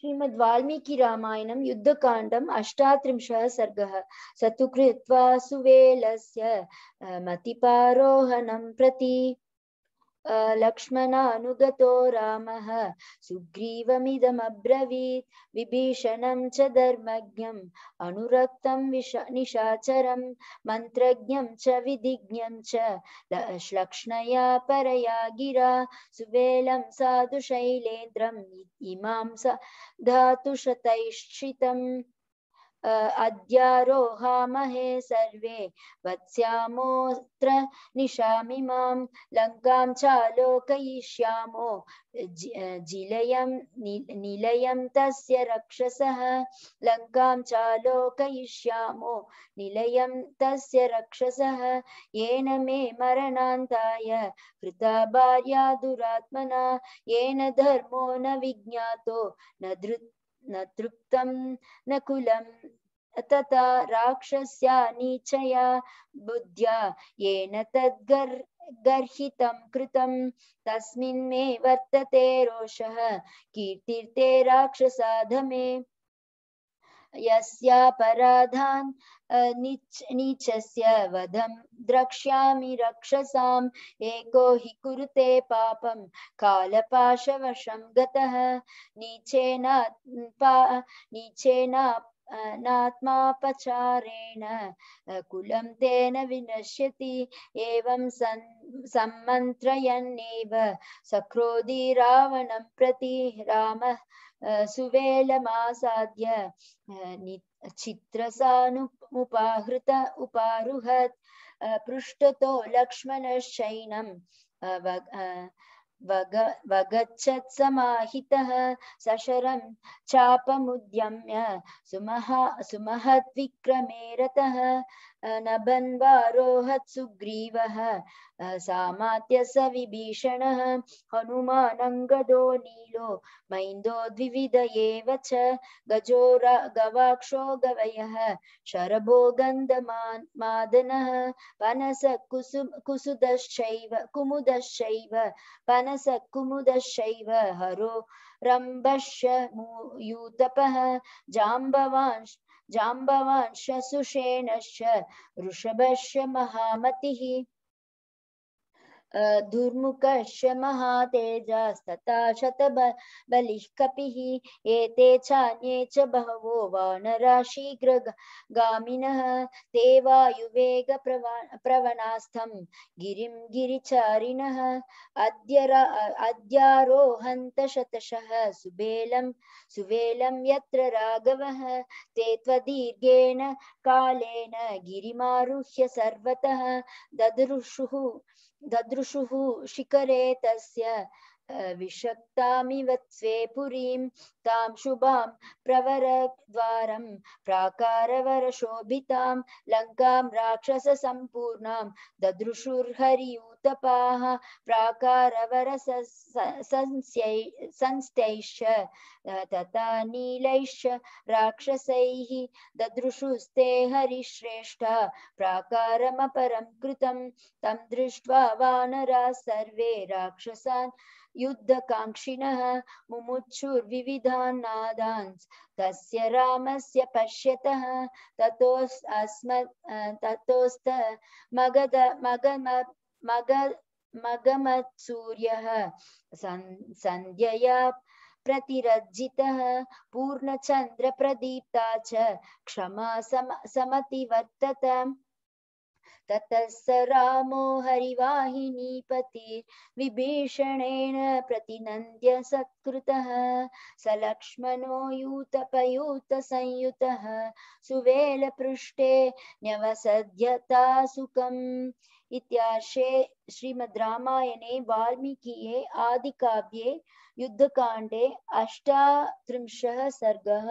श्रीमद् वाल्मीकि रामायणं युद्धकाण्डम् अष्टात्रिंशः सर्गः स तु कृत्वा सुवेलस्य मतिपारोहणं प्रति लक्ष्मणानुगतो रामः सुग्रीवमिदमब्रवीत् विभीषणं च धर्मज्ञम् अनुरक्तं विश निशाचरं मन्त्रज्ञं च विधिज्ञं च श्लक्ष्णया परया गिरा सुवेलं साधुशैलेन्द्रम् इमां सा धातुशतैश्चितम् अद्यारोहामहे सर्वे वत्स्यामोऽत्र निशा लङ्कां चालोकयिष्यामो जिलयं निलयं तस्य रक्षसः लङ्कां चालोकयिष्यामो निलयं तस्य रक्षसः येन मे मरणान्ताय कृता भार्या दुरात्मना येन धर्मो न विज्ञातो न धृ न तृप्तं न कुलम तथा राक्षस्या नीचया बुद्ध्या येन तद्गर् गर्हितं कृतं तस्मिन् मे वर्तते रोषः कीर्तिर्ते राक्षसाधमे यस्यापराधान् नीच नीचस्य वधम द्रक्ष्यामि रक्षसाम् एको हि कुरुते पापम कालपाशवशं गतः नीचेन पा नीचेन अनात्मापचारेण कुलं तेन विनश्यति एवं सन् सम्मन्त्रयन्नेव सक्रोधि रावणं प्रति रामः सुवेलमासाद्य चित्रसानुपाहृत उपारुहत् पृष्ठतो लक्ष्मणशैनं वग वगच्छत्समाहितः सशरं चापमुद्यम्य सुमह सुमहद्विक्रमे रतः नबन्वारोहत् सुग्रीवः सामात्य स विभीषणः हनुमानं नीलो मैन्दो द्विविध एव च गजो गवाक्षो गवयः शरभो गन्धमान् मादनः पनसकुसु कुसुदश्चैव कुमुदश्चैव पनसकुमुदश्चैव हरो रम्भश्च यूतपः जाम्बवांश्च जाम्बवांश्च सुषेणश्च वृषभश्च महामतिः धुर्मुखश्च महातेजास्तथा शतबलिः कपिः एते चान्ये च बहवो वानराशीघ्रगामिनः ते वायुवेगप्रवा प्रवणास्थं गिरिं गिरिचारिणः अद्य अद्यारोहन्त शतशः सुबेलं सुवेलं यत्र राघवः ते त्वदीर्घेण कालेन गिरिमारुह्य सर्वतः ददृशुः ददृ ददृशुः शिखरे तस्य विषक्तामिव त्वे पुरीं तां शुभां प्रवरद्वारं प्राकारवरशोभितां लङ्कां राक्षससम्पूर्णां ददृशुर्हरियूत प्रोक्तपाः प्राकारवरसंस्थैश्च तथा नीलैश्च राक्षसैः ददृशुस्ते हरिश्रेष्ठ प्राकारमपरं कृतं तं दृष्ट्वा वानराः सर्वे राक्षसान् युद्धकाङ्क्षिणः मुमुक्षुर्विविधान् तस्य रामस्य पश्यतः ततोस् अस्मत् ततोस्त मगध मगम मग मगमत्सूर्यः सन् सन्ध्यया प्रतिरज्जितः प्रदीप्ता च क्षमा सम समतिवर्तत तत स रामो विभीषणेन प्रतिनन्द्य सत्कृतः स लक्ष्मणो यूतपयूतसंयुतः सुवेलपृष्ठे न्यवसध्यता सुखम् इत्याशे श्रीमद् रामायणे वाल्मीकिये आदिकाव्ये युद्धकाण्डे अष्टात्रिंशः सर्गः